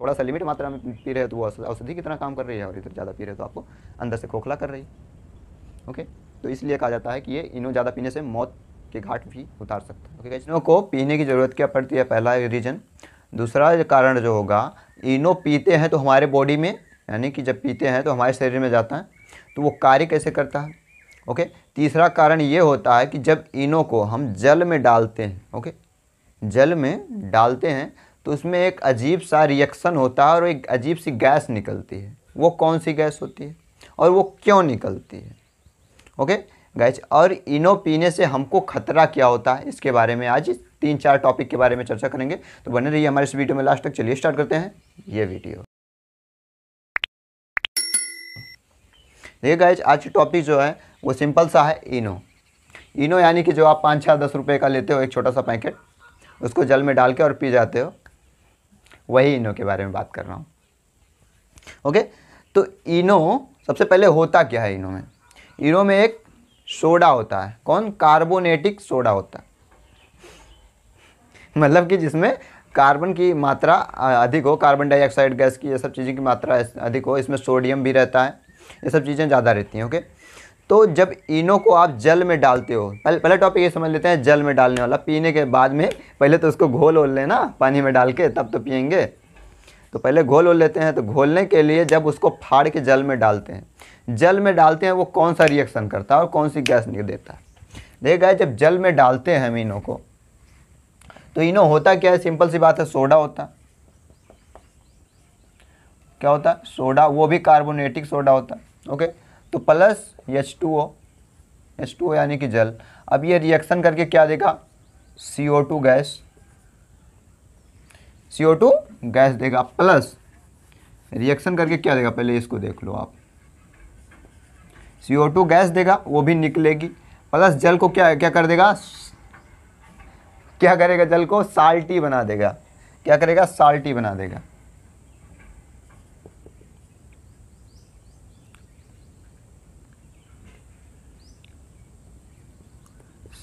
थोड़ा सा लिमिट मात्रा में पी रहे हो तो वो औषधि कितना काम कर रही है और इधर ज़्यादा पी रहे हो तो आपको अंदर से खोखला कर रही है ओके तो इसलिए कहा जाता है कि ये इनो ज़्यादा पीने से मौत के घाट भी उतार सकता है ओके इनो को पीने की ज़रूरत क्या पड़ती है पहला रीजन दूसरा कारण जो होगा इनो पीते हैं तो हमारे बॉडी में यानी कि जब पीते हैं तो हमारे शरीर में जाता है तो वो कार्य कैसे करता है ओके तीसरा कारण ये होता है कि जब इनो को हम जल में डालते हैं ओके जल में डालते हैं तो उसमें एक अजीब सा रिएक्शन होता है और एक अजीब सी गैस निकलती है वो कौन सी गैस होती है और वो क्यों निकलती है ओके गैस और इनो पीने से हमको खतरा क्या होता है इसके बारे में आज तीन चार टॉपिक के बारे में चर्चा करेंगे तो बने रहिए हमारे इस वीडियो में लास्ट तक चलिए स्टार्ट करते हैं ये वीडियो देखिए गाइज आज टॉपिक जो है वो सिंपल सा है इनो इनो यानी कि जो आप पाँच छः दस रुपये का लेते हो एक छोटा सा पैकेट उसको जल में डाल के और पी जाते हो वही इनो के बारे में बात कर रहा हूँ ओके तो इनो सबसे पहले होता क्या है इनो में इनो में एक सोडा होता है कौन कार्बोनेटिक सोडा होता है मतलब कि जिसमें कार्बन की मात्रा अधिक हो कार्बन डाइऑक्साइड गैस की ये सब चीज़ों की मात्रा अधिक हो इसमें सोडियम भी रहता है ये सब चीज़ें ज़्यादा रहती हैं ओके okay? तो जब इनो को आप जल में डालते हो पहले पहला टॉपिक ये समझ लेते हैं जल में डालने वाला पीने के बाद में पहले तो उसको घोल ओल लेना पानी में डाल के तब तो पियेंगे तो पहले घोल ओल लेते हैं तो घोलने के लिए जब उसको फाड़ के जल में डालते हैं जल में डालते हैं वो कौन सा रिएक्शन करता है और कौन सी गैस निकल देता है है जब जल में डालते हैं हम इनो को तो इनो होता क्या है सिंपल सी बात है सोडा होता क्या होता सोडा वो भी कार्बोनेटिक सोडा होता ओके तो plus H two O H two O यानी कि जल अब ये रिएक्शन करके क्या देगा C O two gas C O two gas देगा प्लस रिएक्शन करके क्या देगा पहले इसको देख लो आप सी ओ टू गैस देगा वो भी निकलेगी प्लस जल को क्या क्या कर देगा क्या करेगा जल को साल्टी बना देगा क्या करेगा साल्टी बना देगा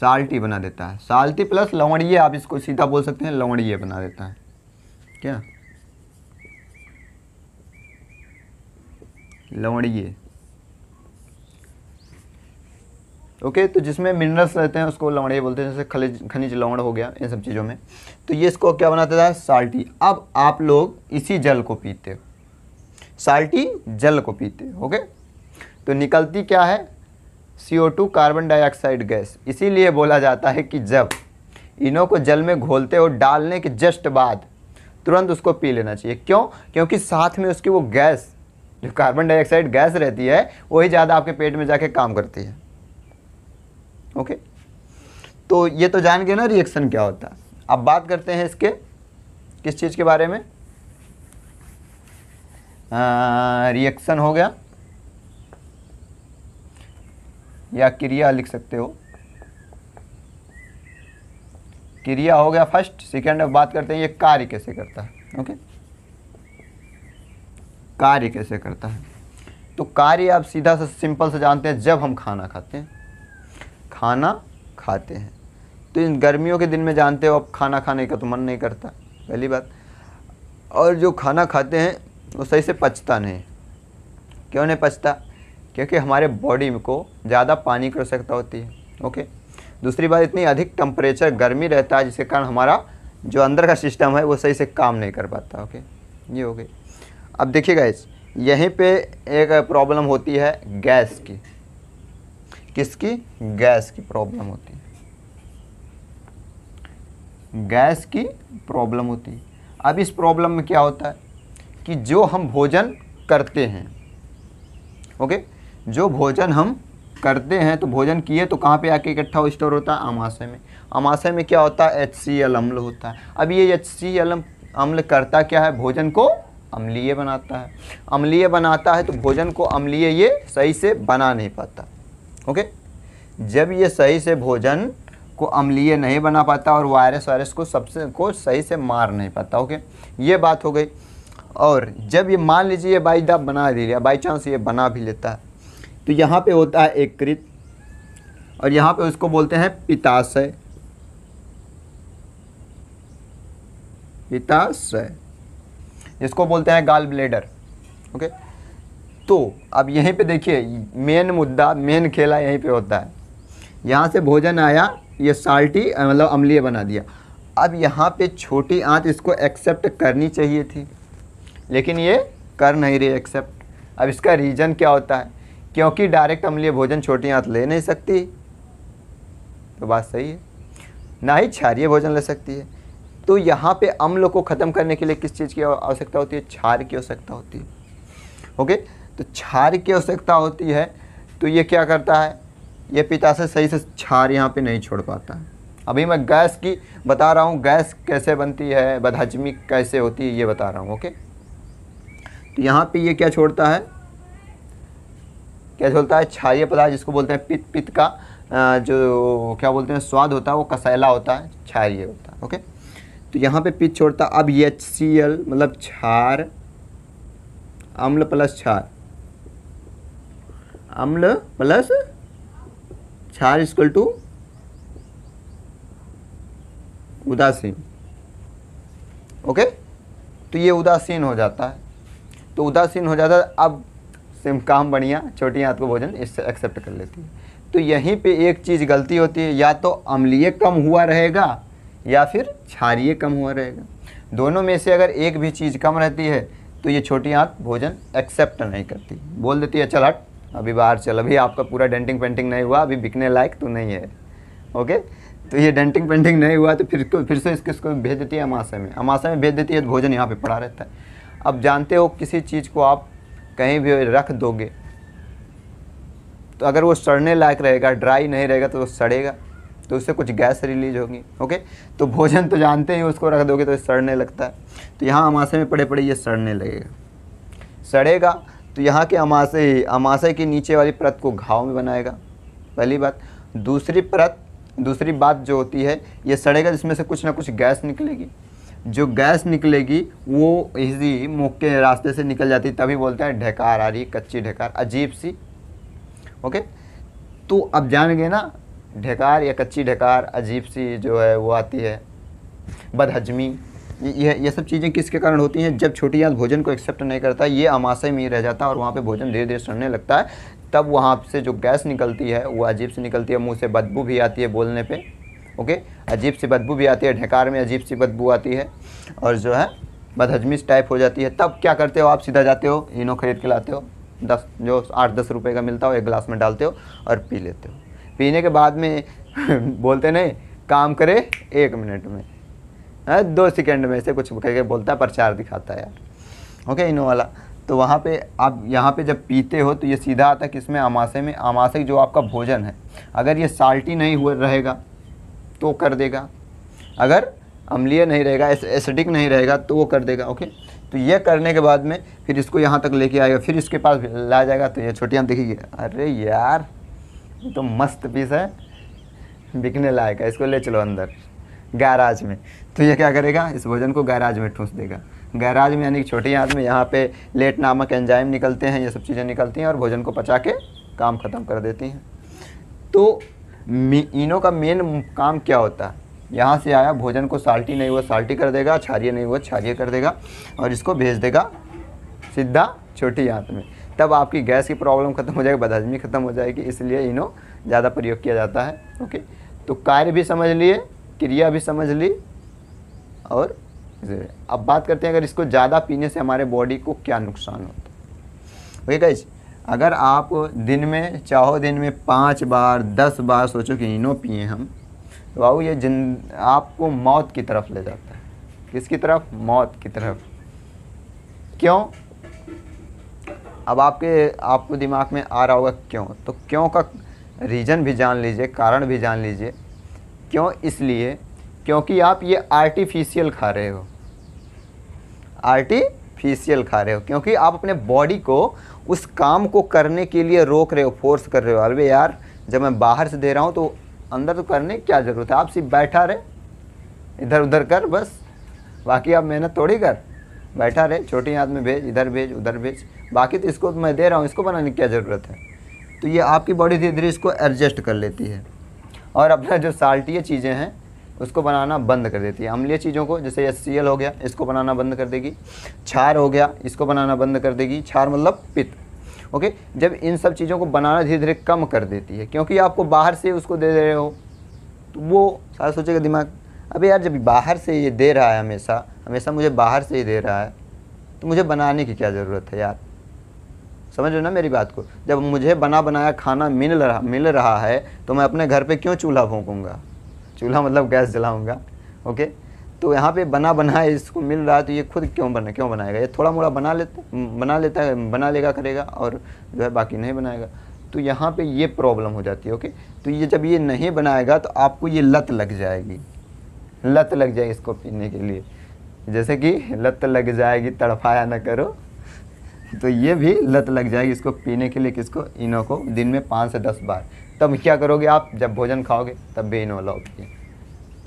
साल्टी बना देता है साल्टी प्लस लवणीय आप इसको सीधा बोल सकते हैं लवणीय बना देता है क्या लवणीय ओके तो जिसमें मिनरल्स रहते हैं उसको लवणीय बोलते हैं जैसे खनिज खनिज लवण हो गया इन सब चीज़ों में तो ये इसको क्या बनाता था साल्टी अब आप लोग इसी जल को पीते हो साल्टी जल को पीते हो ओके तो निकलती क्या है CO2 कार्बन डाइऑक्साइड गैस इसीलिए बोला जाता है कि जब इन्हों को जल में घोलते और डालने के जस्ट बाद तुरंत उसको पी लेना चाहिए क्यों क्योंकि साथ में उसकी वो गैस जो कार्बन डाइऑक्साइड गैस रहती है वही ज़्यादा आपके पेट में जाके काम करती है ओके तो ये तो जान गए ना रिएक्शन क्या होता है अब बात करते हैं इसके किस चीज़ के बारे में रिएक्शन हो गया या क्रिया लिख सकते हो क्रिया हो गया फर्स्ट सेकेंड अब बात करते हैं ये कार्य कैसे करता है ओके कार्य कैसे करता है तो कार्य आप सीधा सा सिंपल से जानते हैं जब हम खाना खाते हैं खाना खाते हैं तो इन गर्मियों के दिन में जानते हो अब खाना खाने का तो मन नहीं करता पहली बात और जो खाना खाते हैं वो सही से पचता नहीं क्यों नहीं पचता क्योंकि हमारे बॉडी को ज़्यादा पानी की आवश्यकता होती है ओके दूसरी बात इतनी अधिक टेम्परेचर गर्मी रहता है जिसके कारण हमारा जो अंदर का सिस्टम है वो सही से काम नहीं कर पाता ओके ये हो गई अब देखिएगा इस यहीं पे एक प्रॉब्लम होती है गैस की किसकी गैस की प्रॉब्लम होती है गैस की प्रॉब्लम होती है अब इस प्रॉब्लम में क्या होता है कि जो हम भोजन करते हैं ओके जो भोजन हम करते हैं तो भोजन किए तो कहाँ पे आके इकट्ठा हो स्टोर होता है अमाशय में अमाशय में क्या होता है एच सी एल अम्ल होता है अब ये एच सी एल अम्ल करता क्या है भोजन को अम्लीय बनाता है अम्लीय बनाता है तो भोजन को अम्लीय ये सही से बना नहीं पाता ओके जब ये सही से भोजन को अम्लीय नहीं बना पाता और वायरस वायरस को सबसे को सही से मार नहीं पाता ओके ये बात हो गई और जब ये मान लीजिए बाई दा बना दे लिया बाई चांस ये बना भी लेता है तो यहाँ पे होता है एक कृत और यहाँ पे उसको बोलते हैं पिताशय पिताशय इसको बोलते हैं गाल ब्लेडर ओके तो अब यहीं पे देखिए मेन मुद्दा मेन खेला यहीं पे होता है यहाँ से भोजन आया ये साल्टी मतलब अम्लीय बना दिया अब यहाँ पे छोटी आंत इसको एक्सेप्ट करनी चाहिए थी लेकिन ये कर नहीं रही एक्सेप्ट अब इसका रीज़न क्या होता है क्योंकि डायरेक्ट अम्लीय भोजन छोटी आंत ले नहीं सकती तो बात सही है ना ही क्षारिय भोजन ले सकती है तो यहाँ पे अम्ल को ख़त्म करने के लिए किस चीज़ की आवश्यकता होती है क्षार की आवश्यकता होती है ओके तो क्षार की आवश्यकता होती है तो ये क्या करता है ये पिता से सही से क्षार यहाँ पे नहीं छोड़ पाता है अभी मैं गैस की बता रहा हूँ गैस कैसे बनती है बदहजमी कैसे होती है ये बता रहा हूँ ओके तो यहाँ पे ये क्या छोड़ता है क्या चलता है क्षारीय पदार्थ जिसको बोलते हैं पित पित का जो क्या बोलते हैं स्वाद होता है वो कसैला होता है क्षारीय होता है ओके तो यहाँ पे पित छोड़ता अब एच सी एल मतलब क्षार अम्ल प्लस क्षार अम्ल प्लस क्षार इक्वल टू उदासीन ओके तो ये उदासीन हो जाता है तो उदासीन हो जाता है अब सिम काम बढ़िया छोटी हाथ को भोजन इससे एक्सेप्ट कर लेती है तो यहीं पे एक चीज़ गलती होती है या तो अम्लीय कम हुआ रहेगा या फिर क्षारिय कम हुआ रहेगा दोनों में से अगर एक भी चीज़ कम रहती है तो ये छोटी हाथ भोजन एक्सेप्ट नहीं करती बोल देती है चल हट अभी बाहर चल अभी आपका पूरा डेंटिंग पेंटिंग नहीं हुआ अभी बिकने लायक तो नहीं है ओके तो ये डेंटिंग पेंटिंग नहीं हुआ तो फिर फिर से इसको इसको भेज देती है अमाशय में अमाशय में भेज देती है तो भोजन यहाँ पे पड़ा रहता है अब जानते हो किसी चीज़ को आप कहीं भी रख दोगे तो अगर वो सड़ने लायक रहेगा ड्राई नहीं रहेगा तो वो सड़ेगा तो उससे कुछ गैस रिलीज होगी ओके तो भोजन तो जानते हैं उसको रख दोगे तो सड़ने लगता है तो यहाँ अमाशे में पड़े पड़े ये सड़ने लगेगा सड़ेगा तो यहाँ के अमाशे ही अमाशे के नीचे वाली परत को घाव में बनाएगा पहली बात दूसरी परत दूसरी बात जो होती है ये सड़ेगा जिसमें से कुछ ना कुछ गैस निकलेगी जो गैस निकलेगी वो इसी मुख के रास्ते से निकल जाती तभी बोलते हैं ढेकार आ रही कच्ची ढेकार अजीब सी ओके तो अब जान गए ना ढेकार या कच्ची ढेकार अजीब सी जो है वो आती है बदहजमी यह ये सब चीज़ें किसके कारण होती हैं जब छोटी आँच भोजन को एक्सेप्ट नहीं करता ये अमाशय में ही रह जाता है और वहाँ पे भोजन धीरे धीरे सड़ने लगता है तब वहाँ से जो गैस निकलती है वो अजीब से निकलती है मुंह से बदबू भी आती है बोलने पे ओके अजीब सी बदबू भी आती है ढेकार में अजीब सी बदबू आती है और जो है बदहजमिश टाइप हो जाती है तब क्या करते हो आप सीधा जाते हो इनो खरीद के लाते हो दस जो आठ दस रुपये का मिलता हो एक गिलास में डालते हो और पी लेते हो पीने के बाद में बोलते नहीं काम करे एक मिनट में है हाँ, दो सेकेंड में से कुछ करके बोलता है प्रचार दिखाता है यार ओके इनो वाला तो वहाँ पे आप यहाँ पे जब पीते हो तो ये सीधा आता है किसमें अमाशे में आमाशय जो आपका भोजन है अगर ये साल्टी नहीं हुआ रहेगा तो कर देगा अगर अम्लीय नहीं रहेगा एसिडिक नहीं रहेगा तो वो कर देगा ओके तो ये करने के बाद में फिर इसको यहाँ तक लेके आएगा फिर इसके पास ला जाएगा तो ये छोटी आम देखिए अरे यार तो मस्त पीस है बिकने लायक है इसको ले चलो अंदर गैराज में तो ये क्या करेगा इस भोजन को गैराज में ठूस देगा गैराज में यानी कि छोटी हाथ में यहाँ पर लेट नामक एंजाइम निकलते हैं ये सब चीज़ें निकलती हैं और भोजन को पचा के काम ख़त्म कर देती हैं तो इनों का मेन काम क्या होता है यहाँ से आया भोजन को साल्टी नहीं हुआ साल्टी कर देगा क्षारिय नहीं हुआ क्षारिय कर देगा और इसको भेज देगा सीधा छोटी आंत में तब आपकी गैस की प्रॉब्लम खत्म हो जाएगी बदहजमी खत्म हो जाएगी इसलिए इनो ज़्यादा प्रयोग किया जाता है ओके तो कार्य भी समझ लिए क्रिया भी समझ ली और अब बात करते हैं अगर इसको ज़्यादा पीने से हमारे बॉडी को क्या नुकसान होता है ओके गाइज अगर आप दिन में चाहो दिन में पाँच बार दस बार सोचो कि इनो पिए हम तो बाबू ये जिन आपको मौत की तरफ ले जाता है किसकी तरफ मौत की तरफ क्यों अब आपके आपको दिमाग में आ रहा होगा क्यों तो क्यों का रीज़न भी जान लीजिए कारण भी जान लीजिए क्यों इसलिए क्योंकि आप ये आर्टिफिशियल खा रहे हो आर्टी फेशियल खा रहे हो क्योंकि आप अपने बॉडी को उस काम को करने के लिए रोक रहे हो फोर्स कर रहे हो अरे यार जब मैं बाहर से दे रहा हूँ तो अंदर तो करने क्या ज़रूरत है आप सिर्फ बैठा रहे इधर उधर कर बस बाकी आप मेहनत थोड़ी कर बैठा रहे छोटी हाथ में भेज इधर भेज उधर भेज बाकी तो इसको मैं दे रहा हूँ इसको बनाने की क्या ज़रूरत है तो ये आपकी बॉडी धीरे धीरे इसको एडजस्ट कर लेती है और अपना जो साल्टी चीज़ें हैं उसको बनाना बंद कर देती है अम्लीय चीज़ों को जैसे एस हो गया इसको बनाना बंद कर देगी छार हो गया इसको बनाना बंद कर देगी छार मतलब पित्त ओके जब इन सब चीज़ों को बनाना धीरे धीरे कम कर देती है क्योंकि आपको बाहर से उसको दे रहे हो तो वो सारा सोचेगा दिमाग अबे यार जब बाहर से ये दे रहा है हमेशा हमेशा मुझे बाहर से ही दे रहा है तो मुझे बनाने की क्या ज़रूरत है यार समझ रहे ना मेरी बात को जब मुझे बना बनाया खाना मिल रहा मिल रहा है तो मैं अपने घर पे क्यों चूल्हा भोंकूंगा चूल्हा मतलब गैस जलाऊँगा ओके तो यहाँ पे बना बना है इसको मिल रहा है तो ये खुद क्यों बना क्यों बनाएगा ये थोड़ा मोड़ा बना लेता बना लेता है बना लेगा करेगा और जो है बाकी नहीं बनाएगा तो यहाँ पे ये प्रॉब्लम हो जाती है ओके तो ये जब ये नहीं बनाएगा तो आपको ये लत लग जाएगी लत लग जाएगी इसको पीने के लिए जैसे कि लत लग जाएगी तड़फाया ना करो तो ये भी लत लग जाएगी इसको पीने के लिए किसको इनो को दिन में पाँच से दस बार तब क्या करोगे आप जब भोजन खाओगे तब भी इनोला पिए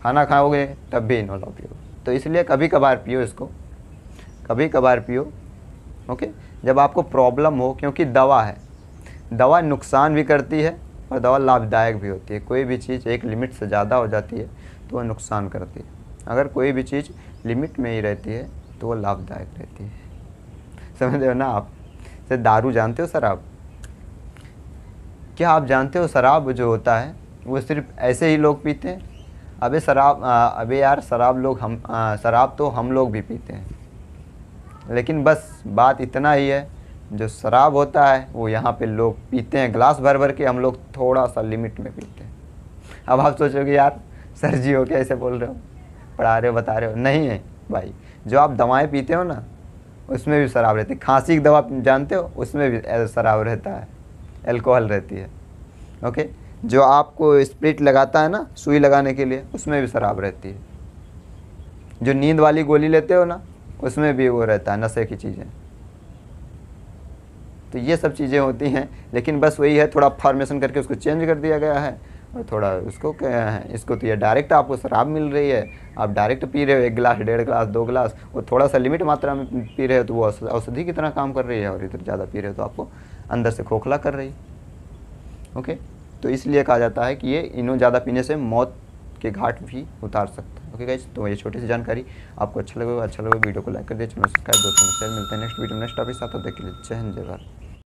खाना खाओगे तब भी इनोला पियो तो इसलिए कभी कभार पियो इसको कभी कभार पियो ओके जब आपको प्रॉब्लम हो क्योंकि दवा है दवा नुकसान भी करती है और दवा लाभदायक भी होती है कोई भी चीज़ एक लिमिट से ज़्यादा हो जाती है तो वह नुकसान करती है अगर कोई भी चीज़ लिमिट में ही रहती है तो वो लाभदायक रहती है समझ रहे हो ना आप जैसे दारू जानते हो सर आप क्या आप जानते हो शराब जो होता है वो सिर्फ ऐसे ही लोग पीते हैं अबे शराब अबे यार शराब लोग हम शराब तो हम लोग भी पीते हैं लेकिन बस बात इतना ही है जो शराब होता है वो यहाँ पे लोग पीते हैं ग्लास भर भर के हम लोग थोड़ा सा लिमिट में पीते हैं अब आप सोचोगे यार सर जी हो क्या ऐसे बोल रहे हो पढ़ा रहे हो बता रहे हो नहीं है भाई जो आप दवाएँ पीते हो ना उसमें भी शराब रहती है खांसी की दवा जानते हो उसमें भी शराब रहता है अल्कोहल रहती है ओके जो आपको स्प्रिट लगाता है ना सुई लगाने के लिए उसमें भी शराब रहती है जो नींद वाली गोली लेते हो ना उसमें भी वो रहता है नशे की चीज़ें तो ये सब चीज़ें होती हैं लेकिन बस वही है थोड़ा फॉर्मेशन करके उसको चेंज कर दिया गया है और थोड़ा उसको क्या है इसको तो ये डायरेक्ट आपको शराब मिल रही है आप डायरेक्ट पी रहे हो एक गिलास डेढ़ गिलास दो गिलास और थोड़ा सा लिमिट मात्रा में पी रहे हो तो वो औषधि की तरह काम कर रही है और इधर ज़्यादा पी रहे हो तो आपको अंदर से खोखला कर रही ओके तो इसलिए कहा जाता है कि ये इनो ज़्यादा पीने से मौत के घाट भी उतार सकता है ओके गाइज तो ये छोटी सी जानकारी आपको अच्छा लगेगा अच्छा लगे वीडियो को लाइक कर दिए चैनल सब्सक्राइब दोस्तों शेयर मिलते हैं नेक्स्ट वीडियो नेक्स्ट टॉपिक साथ देखिए जय हिंद जय भारत